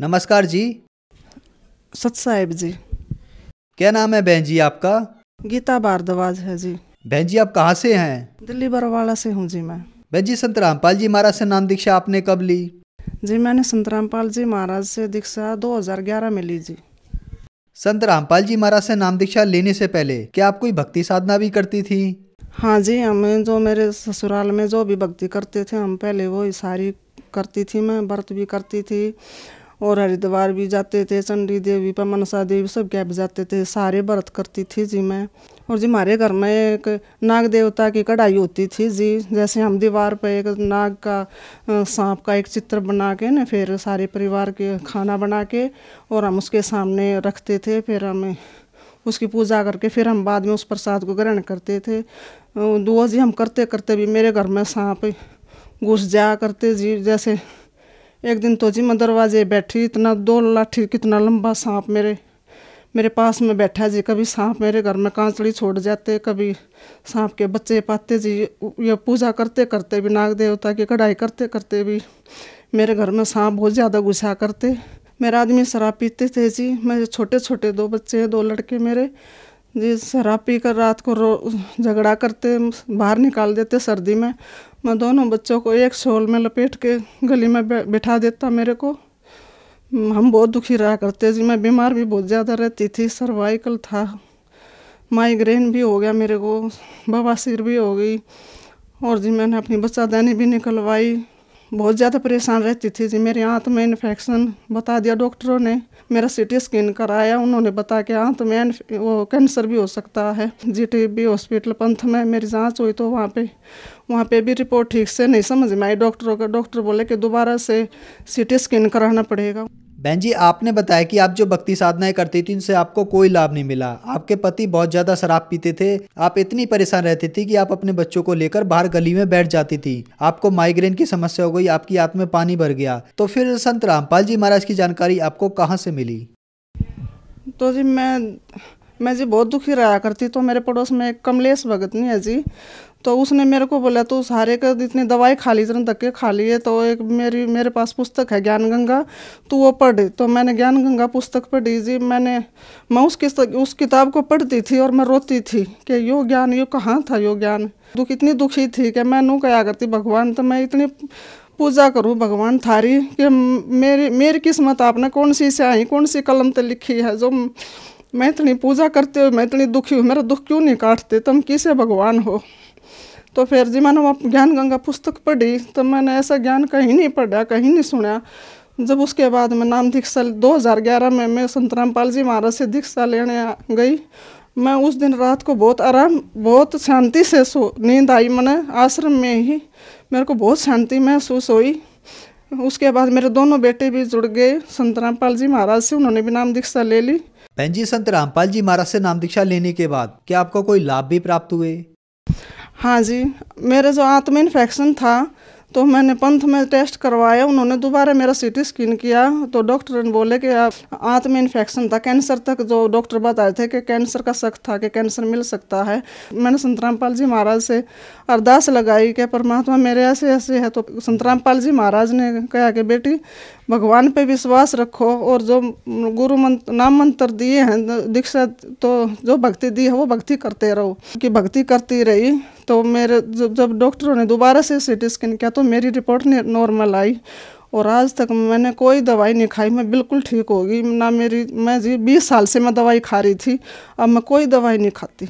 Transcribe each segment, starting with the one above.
नमस्कार जी सत साहेब जी क्या नाम है बहन जी आपका गीता भारद्वाज है जी बहन जी आप कहाँ से हैं दिल्ली बरवाला से हूँ जी मैं बहन जी संत रामपाल जी महाराज से नाम दीक्षा आपने कब ली जी मैंने संत रामपाल जी महाराज से दीक्षा 2011 में ली जी संत रामपाल जी महाराज से नाम दीक्षा लेने से पहले क्या आप कोई भक्ति साधना भी करती थी हाँ जी हम जो मेरे ससुराल में जो भी भक्ति करते थे हम पहले वो सारी करती थी मैं व्रत भी करती थी और हरिद्वार भी जाते थे चंडी देवी पर मनसा देवी सब गैप जाते थे सारे व्रत करती थी जी मैं और जी हमारे घर में एक नाग देवता की कढ़ाई होती थी जी जैसे हम दीवार पर एक नाग का सांप का एक चित्र बना के ना फिर सारे परिवार के खाना बना के और हम उसके सामने रखते थे फिर हम उसकी पूजा करके फिर हम बाद में उस प्रसाद को ग्रहण करते थे दो जी हम करते करते भी मेरे घर में सांप घुस जा करते जी जैसे एक दिन तो जी मैं दरवाजे बैठी इतना दो लाठी कितना लंबा सांप मेरे मेरे पास में बैठा जी कभी सांप मेरे घर में कांचड़ी छोड़ जाते कभी सांप के बच्चे पाते जी ये पूजा करते करते भी नाग देवता की कढ़ाई करते करते भी मेरे घर में सांप बहुत ज़्यादा गुस्सा करते मेरा आदमी शराब पीते थे जी मेरे छोटे छोटे दो बच्चे हैं दो लड़के मेरे जी शराब पी कर रात को रो झगड़ा करते बाहर निकाल देते सर्दी में मैं दोनों बच्चों को एक शोल में लपेट के गली में बैठा देता मेरे को हम्म, हम बहुत दुखी रहा करते जी मैं बीमार भी बहुत ज़्यादा रहती थी सर्वाइकल था माइग्रेन भी हो गया मेरे को बवासीर भी हो गई और जी मैंने अपनी बच्चादानी भी निकलवाई बहुत ज़्यादा परेशान रहती थी जी मेरे आंत में इन्फेक्शन बता दिया डॉक्टरों ने मेरा सिटी स्कैन कराया उन्होंने बताया कि आंत में वो कैंसर भी हो सकता है जी टी बी हॉस्पिटल पंथ में मेरी जांच हुई तो वहाँ पे वहाँ पे भी रिपोर्ट ठीक से नहीं समझ में आई डॉक्टरों का डॉक्टर बोले कि दोबारा से सिटी स्कैन कराना पड़ेगा बहन जी आपने बताया कि आप जो भक्ति साधनाएं करती थी उनसे आपको कोई लाभ नहीं मिला आपके पति बहुत ज़्यादा शराब पीते थे आप इतनी परेशान रहती थी कि आप अपने बच्चों को लेकर बाहर गली में बैठ जाती थी आपको माइग्रेन की समस्या हो गई आपकी आंत में पानी भर गया तो फिर संत रामपाल जी महाराज की जानकारी आपको कहाँ से मिली तो जी मैं मैं जी बहुत दुखी रहा करती तो मेरे पड़ोस में कमलेश भगत नहीं है जी तो उसने मेरे को बोला तो सारे का इतनी दवाई खा ली जन धक्के खा लिए तो एक मेरी मेरे पास पुस्तक है ज्ञान गंगा तो वो पढ़ तो मैंने ज्ञान गंगा पुस्तक पढ़ी जी मैंने मैं उस किस उस किताब को पढ़ती थी और मैं रोती थी कि यो ज्ञान यो कहाँ था यो ज्ञान दुख इतनी दुखी थी कि मैं नू क्या करती भगवान तो मैं इतनी पूजा करूँ भगवान थारी कि मेरी मेरी किस्मत आपने कौन सी से आई कौन सी कलम तो लिखी है जो मैं इतनी पूजा करते हो मैं इतनी दुखी हूँ मेरा दुख क्यों नहीं काटते तुम किसे भगवान हो तो फिर जी मैंने वहाँ ज्ञान गंगा पुस्तक पढ़ी तो मैंने ऐसा ज्ञान कहीं नहीं पढ़ा कहीं नहीं सुना जब उसके बाद मैं नाम दीक्षा ग्यारह में मैं संत रामपाल जी महाराज से दीक्षा लेने गई मैं उस दिन रात को बहुत आराम बहुत शांति से सो नींद आई मैंने आश्रम में ही मेरे को बहुत शांति महसूस हुई उसके बाद मेरे दोनों बेटे भी जुड़ गए संत रामपाल जी महाराज से उन्होंने भी नाम दीक्षा ले ली भैन जी संत रामपाल जी महाराज से नाम दीक्षा लेने के बाद क्या आपको कोई लाभ भी प्राप्त हुए हाँ जी मेरा जो आंत में इन्फेक्शन था तो मैंने पंथ में टेस्ट करवाया उन्होंने दोबारा मेरा सीटी स्कैन किया तो डॉक्टर ने बोले कि आंत में इन्फेक्शन था कैंसर तक जो डॉक्टर बताए थे कि कैंसर का शक था कि कैंसर मिल सकता है मैंने संतरामपाल जी महाराज से अरदास लगाई कि परमात्मा मेरे ऐसे ऐसे है तो संतरामपाल जी महाराज ने कहा कि बेटी भगवान पे विश्वास रखो और जो गुरु मंत्र नाम मंत्र दिए हैं दीक्षा तो जो भक्ति दी है वो भक्ति करते रहो कि भक्ति करती रही तो मेरे जब डॉक्टरों ने दोबारा से सी टी स्कैन किया तो मेरी रिपोर्ट नॉर्मल आई और आज तक मैंने कोई दवाई नहीं खाई मैं बिल्कुल ठीक होगी ना मेरी मैं जी बीस साल से मैं दवाई खा रही थी अब मैं कोई दवाई नहीं खाती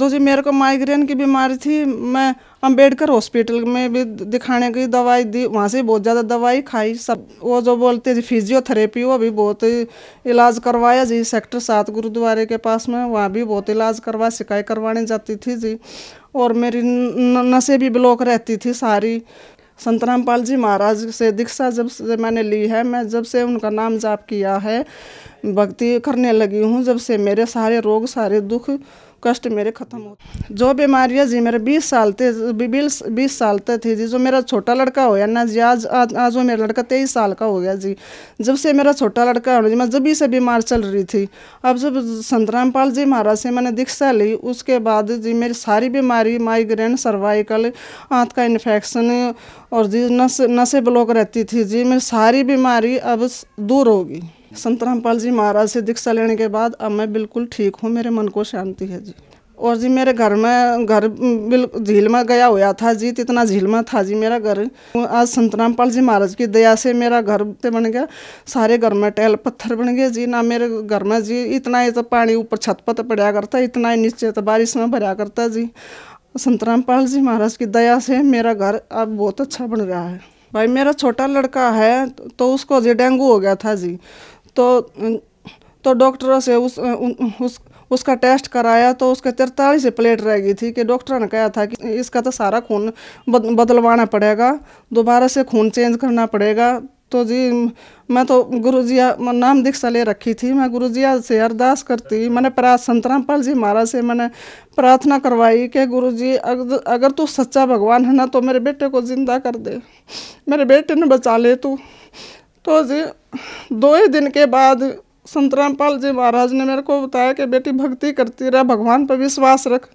तो जी मेरे को माइग्रेन की बीमारी थी मैं अम्बेडकर हॉस्पिटल में भी दिखाने की दवाई दी वहाँ से बहुत ज़्यादा दवाई खाई सब वो जो बोलते जी फिजियोथेरेपी वो भी बहुत इलाज करवाया जी सेक्टर सात गुरुद्वारे के पास में वहाँ भी बहुत इलाज करवा शिकायत करवाने जाती थी जी और मेरी नसें भी ब्लॉक रहती थी सारी पाल जी महाराज से दीक्षा जब से मैंने ली है मैं जब से उनका नाम जाप किया है भक्ति करने लगी हूँ जब से मेरे सारे रोग सारे दुख कष्ट मेरे ख़त्म हो जो बीमारियाँ जी मेरे बीस साल थे बीस बीस साल तक थी जी जो मेरा छोटा लड़का गया ना जी आज आज आज वो मेरा लड़का तेईस साल का हो गया जी जब से मेरा छोटा लड़का होना जी मैं जब भी से बीमार चल रही थी अब जब संतरामपाल जी महाराज से मैंने दीक्षा ली उसके बाद जी मेरी सारी बीमारी माइग्रेन सर्वाइकल आँत का इन्फेक्शन और जी नस नशे ब्लॉक रहती थी जी मेरी सारी बीमारी अब दूर होगी संत रामपाल जी महाराज से दीक्षा लेने के बाद अब मैं बिल्कुल ठीक हूँ मेरे मन को शांति है जी और जी मेरे घर में घर बिल झील में गया हुआ था जी तो इतना झील में था जी मेरा घर आज संत रामपाल जी महाराज की दया से मेरा घर बन गया सारे घर में टैल पत्थर बन गए जी ना मेरे घर में जी इतना ही तो पानी ऊपर छत पर तो पड़ा करता इतना ही नीचे तो बारिश में भरा करता जी संत रामपाल जी महाराज की दया से मेरा घर अब बहुत अच्छा बन रहा है भाई मेरा छोटा लड़का है तो उसको जी डेंगू हो गया था जी तो तो डॉक्टरों से उस उस उसका टेस्ट कराया तो उसके तिरतालीस प्लेट रह गई थी कि डॉक्टर ने कहा था कि इसका तो सारा खून बद, बदलवाना पड़ेगा दोबारा से खून चेंज करना पड़ेगा तो जी मैं तो गुरु जी नाम दीक्षा ले रखी थी मैं गुरु जी से अरदास करती मैंने प्रार्थ संत रामपाल जी महाराज से मैंने प्रार्थना करवाई कि गुरु जी अगर, अगर तू सच्चा भगवान है ना तो मेरे बेटे को ज़िंदा कर दे मेरे बेटे ने बचा ले तू तो जी दो ही दिन के बाद संतरामपाल जी महाराज ने मेरे को बताया कि बेटी भक्ति करती रह भगवान पर विश्वास रख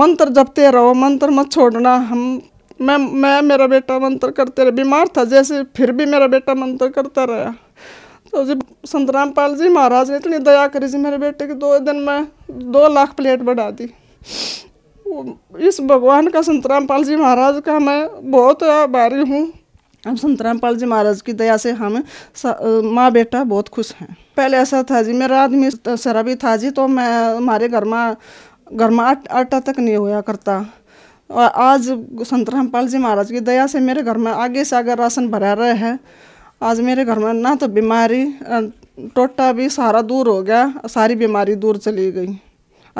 मंत्र जपते रहो मंत्र मत छोड़ना हम मैं मैं मेरा बेटा मंत्र करते रहे बीमार था जैसे फिर भी मेरा बेटा मंत्र करता रहा तो जी संतरामपाल जी महाराज ने इतनी दया करी जी मेरे बेटे की दो दिन में दो लाख प्लेट बढ़ा दी इस भगवान का संतरामपाल जी महाराज का मैं बहुत आभारी हूँ अब संत रामपाल जी महाराज की दया से हम माँ बेटा बहुत खुश हैं पहले ऐसा था जी मेरा आदमी शराबी था जी तो मैं हमारे घर में घर में आटा तक नहीं होया करता और आज संत रामपाल जी महाराज की दया से मेरे घर में आगे से आगे राशन भरा रहे हैं आज मेरे घर में ना तो बीमारी टोटा भी सारा दूर हो गया सारी बीमारी दूर चली गई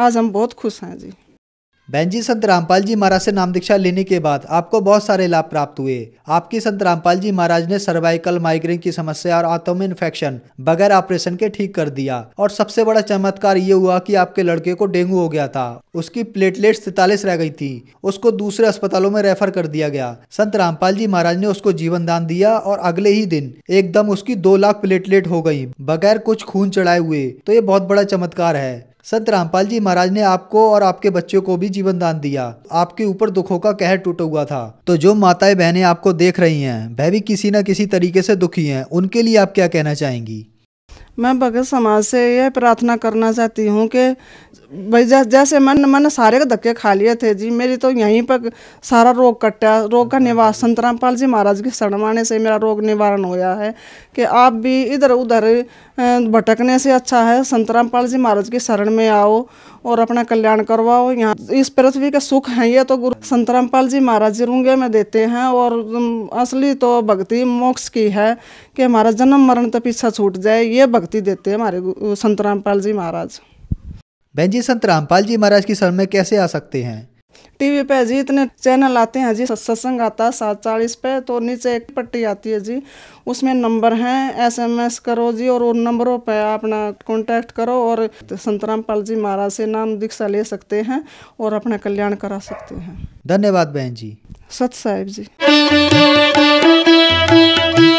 आज हम बहुत खुश हैं जी जी संत रामपाल जी महाराज से नाम दीक्षा लेने के बाद आपको बहुत सारे लाभ प्राप्त हुए आपकी संत रामपाल जी महाराज ने सर्वाइकल माइग्रेन की समस्या और आतो में इन्फेक्शन बगैर ऑपरेशन के ठीक कर दिया और सबसे बड़ा चमत्कार ये हुआ कि आपके लड़के को डेंगू हो गया था उसकी प्लेटलेट तैतालीस रह गई थी उसको दूसरे अस्पतालों में रेफर कर दिया गया संत रामपाल जी महाराज ने उसको जीवन दान दिया और अगले ही दिन एकदम उसकी दो लाख प्लेटलेट हो गई बगैर कुछ खून चढ़ाए हुए तो ये बहुत बड़ा चमत्कार है संत रामपाल जी महाराज ने आपको और आपके बच्चों को भी जीवन दान दिया आपके ऊपर दुखों का कहर टूटा हुआ था तो जो माताएं बहनें आपको देख रही हैं वह भी किसी न किसी तरीके से दुखी हैं उनके लिए आप क्या कहना चाहेंगी मैं भगत समाज से यह प्रार्थना करना चाहती हूँ कि भाई जैसे मन मन सारे के धक्के खा लिए थे जी मेरी तो यहीं पर सारा रोग कटा रोग का निवास संतरामपाल जी महाराज के सड़माने से मेरा रोग निवारण होया है कि आप भी इधर उधर भटकने से अच्छा है संतरामपाल जी महाराज की शरण में आओ और अपना कल्याण करवाओ यहाँ इस पृथ्वी के सुख हैं ये तो गुरु संतरामपाल जी महाराज जी रूंगे में देते हैं और असली तो भक्ति मोक्ष की है कि हमारा जन्म मरण तो पीछा छूट जाए ये भक्ति देते हैं हमारे संत रामपाल जी महाराज बहन जी संत रामपाल जी महाराज की शरण में कैसे आ सकते हैं टीवी पे जी इतने चैनल आते हैं जी सत्संग आता है सात चालीस पे तो नीचे एक पट्टी आती है जी उसमें नंबर हैं एसएमएस करो जी और उन नंबरों पे अपना कांटेक्ट करो और संत रामपाल जी महाराज से नाम दीक्षा ले सकते हैं और अपना कल्याण करा सकते हैं धन्यवाद बहन जी सत साहिब जी